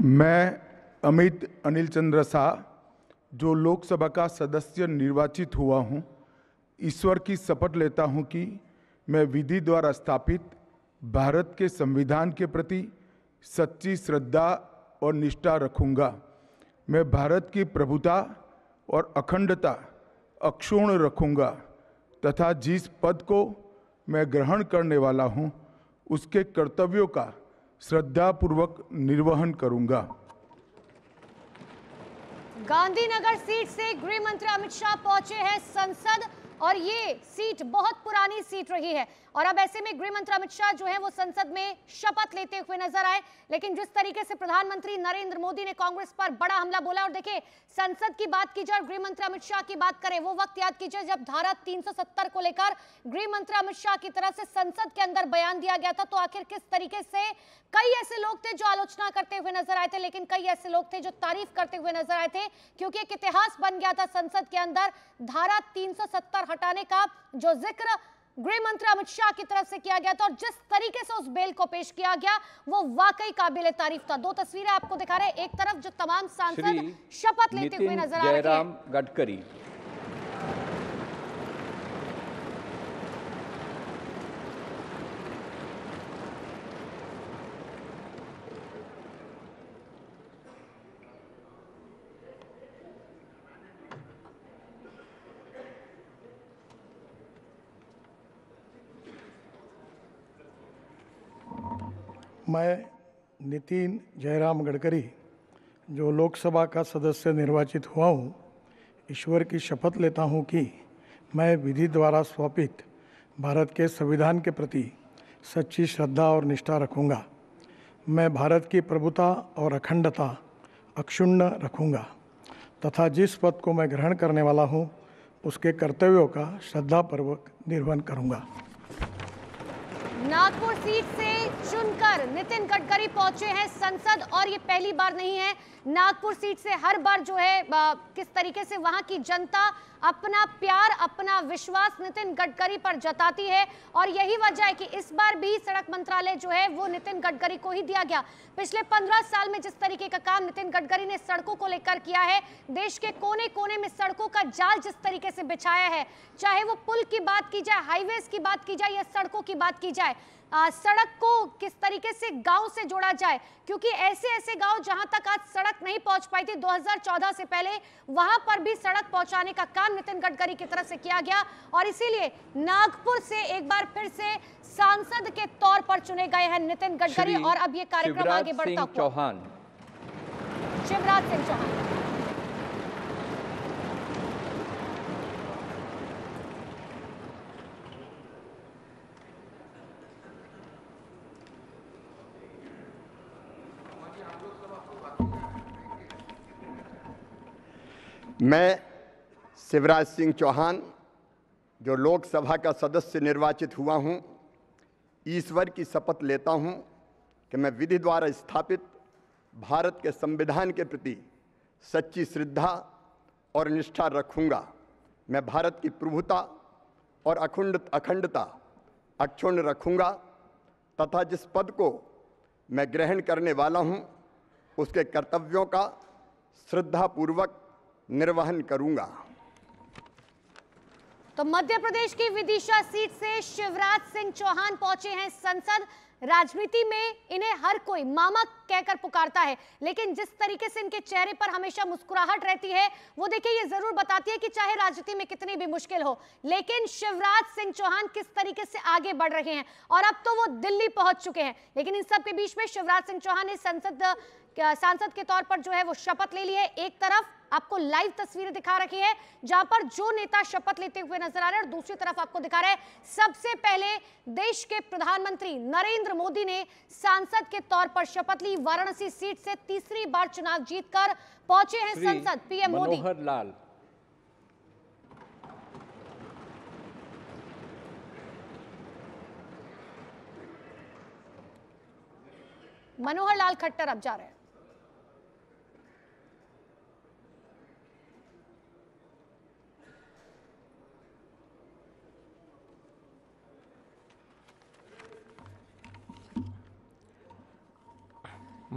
मैं अमित अनिल चंद्र शाह जो लोकसभा का सदस्य निर्वाचित हुआ हूं, ईश्वर की शपथ लेता हूं कि मैं विधि द्वारा स्थापित भारत के संविधान के प्रति सच्ची श्रद्धा और निष्ठा रखूंगा। मैं भारत की प्रभुता और अखंडता अक्षुण रखूंगा तथा जिस पद को मैं ग्रहण करने वाला हूं, उसके कर्तव्यों का श्रद्धापूर्वक निर्वहन करूंगा गांधीनगर सीट से गृह मंत्री अमित शाह पहुंचे हैं संसद और ये सीट बहुत पुरानी सीट रही है और अब ऐसे में गृहमंत्री अमित शाह जो है वो संसद में शपथ लेते हुए नजर आए लेकिन जिस तरीके से प्रधानमंत्री नरेंद्र मोदी ने कांग्रेस पर बड़ा हमला बोला और देखिए संसद की बात की जाए और गृहमंत्री अमित शाह की बात करें वो वक्त याद कीजिए जब धारा 370 को लेकर गृह मंत्री अमित शाह की तरफ से संसद के अंदर बयान दिया गया था तो आखिर किस तरीके से कई ऐसे लोग थे जो आलोचना करते हुए नजर आए थे लेकिन कई ऐसे लोग थे जो तारीफ करते हुए नजर आए थे क्योंकि एक इतिहास बन गया था संसद के अंदर धारा तीन हटाने का जो जिक्र गृह मंत्री अमित शाह की तरफ से किया गया था और जिस तरीके से उस बेल को पेश किया गया वो वाकई काबिल तारीफ था दो तस्वीरें आपको दिखा रहे एक तरफ जो तमाम सांसद शपथ लेते हुए नजर आ रहे हैं गडकरी मैं नितिन जयराम गडकरी जो लोकसभा का सदस्य निर्वाचित हुआ हूँ ईश्वर की शपथ लेता हूँ कि मैं विधि द्वारा स्वापित भारत के संविधान के प्रति सच्ची श्रद्धा और निष्ठा रखूँगा मैं भारत की प्रभुता और अखंडता अक्षुण्ण रखूँगा तथा जिस पद को मैं ग्रहण करने वाला हूँ उसके कर्तव्यों का श्रद्धापूर्वक निर्वहन करूँगा नागपुर सीट से चुनकर नितिन गडकरी पहुंचे हैं संसद और ये पहली बार नहीं है नागपुर सीट से हर बार जो है किस तरीके से वहां की जनता अपना प्यार अपना विश्वास नितिन गडकरी पर जताती है और यही वजह है कि इस बार भी सड़क मंत्रालय जो है वो नितिन गडकरी को ही दिया गया पिछले पंद्रह साल में जिस तरीके का काम नितिन गडकरी ने सड़कों को लेकर किया है देश के कोने कोने में सड़कों का जाल जिस तरीके से बिछाया है चाहे वो पुल की बात की जाए हाईवे की बात की जाए या सड़कों की बात की जाए आ, सड़क को किस तरीके से गांव से जोड़ा जाए क्योंकि ऐसे ऐसे गांव जहां तक आज सड़क नहीं पहुंच पाई थी 2014 से पहले वहां पर भी सड़क पहुंचाने का काम नितिन गडकरी की तरफ से किया गया और इसीलिए नागपुर से एक बार फिर से सांसद के तौर पर चुने गए हैं नितिन गडकरी और अब ये कार्यक्रम आगे बढ़ता चौहान शिवराज सिंह चौहान मैं शिवराज सिंह चौहान जो लोकसभा का सदस्य निर्वाचित हुआ हूं, ईश्वर की शपथ लेता हूं कि मैं विधि द्वारा स्थापित भारत के संविधान के प्रति सच्ची श्रद्धा और निष्ठा रखूंगा मैं भारत की प्रभुता और अखंड अखंडता अक्षुण्ण रखूंगा तथा जिस पद को मैं ग्रहण करने वाला हूं, उसके कर्तव्यों का श्रद्धापूर्वक निर्वहन करूंगा तो मध्य प्रदेश की विदिशा सीट से शिवराज सिंह चौहान पहुंचे हैं संसद राजनीति में इन्हें हर कोई मामा कहकर पुकारता है लेकिन जिस तरीके से इनके चेहरे पर हमेशा मुस्कुराहट रहती है वो देखिए ये जरूर बताती है कि चाहे राजनीति में कितनी भी मुश्किल हो लेकिन शिवराज सिंह चौहान किस तरीके से आगे बढ़ रहे हैं और अब तो वो दिल्ली पहुंच चुके हैं लेकिन इन सबके बीच में शिवराज सिंह चौहान ने संसद सांसद के तौर पर जो है वो शपथ ले ली है एक तरफ आपको लाइव तस्वीरें दिखा रखी है जहां पर जो नेता शपथ लेते हुए नजर आ रहे हैं और दूसरी तरफ आपको दिखा रहे हैं सबसे पहले देश के प्रधानमंत्री नरेंद्र मोदी ने सांसद के तौर पर शपथ ली वाराणसी सीट से तीसरी बार चुनाव जीतकर पहुंचे हैं संसद पीएम मोदी लाल मनोहर लाल खट्टर अब जा रहे हैं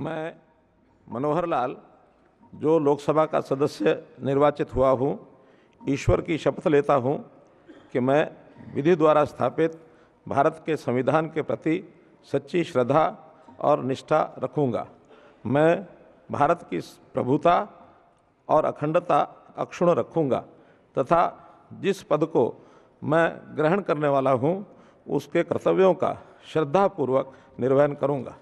मैं मनोहर लाल जो लोकसभा का सदस्य निर्वाचित हुआ हूँ ईश्वर की शपथ लेता हूँ कि मैं विधि द्वारा स्थापित भारत के संविधान के प्रति सच्ची श्रद्धा और निष्ठा रखूँगा मैं भारत की प्रभुता और अखंडता अक्षुण रखूँगा तथा जिस पद को मैं ग्रहण करने वाला हूँ उसके कर्तव्यों का श्रद्धापूर्वक निर्वहन करूँगा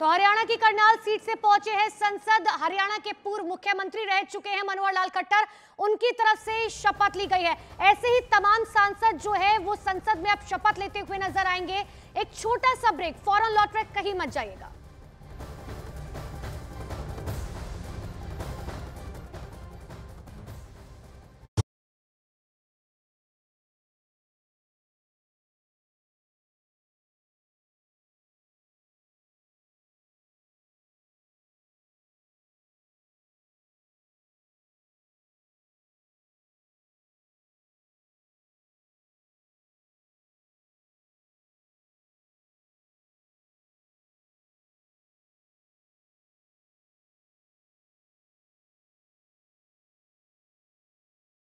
तो हरियाणा की करनाल सीट से पहुंचे हैं संसद हरियाणा के पूर्व मुख्यमंत्री रह चुके हैं मनोहर लाल खट्टर उनकी तरफ से शपथ ली गई है ऐसे ही तमाम सांसद जो है वो संसद में अब शपथ लेते हुए नजर आएंगे एक छोटा सा ब्रेक फॉरन लौट कहीं मत जाइएगा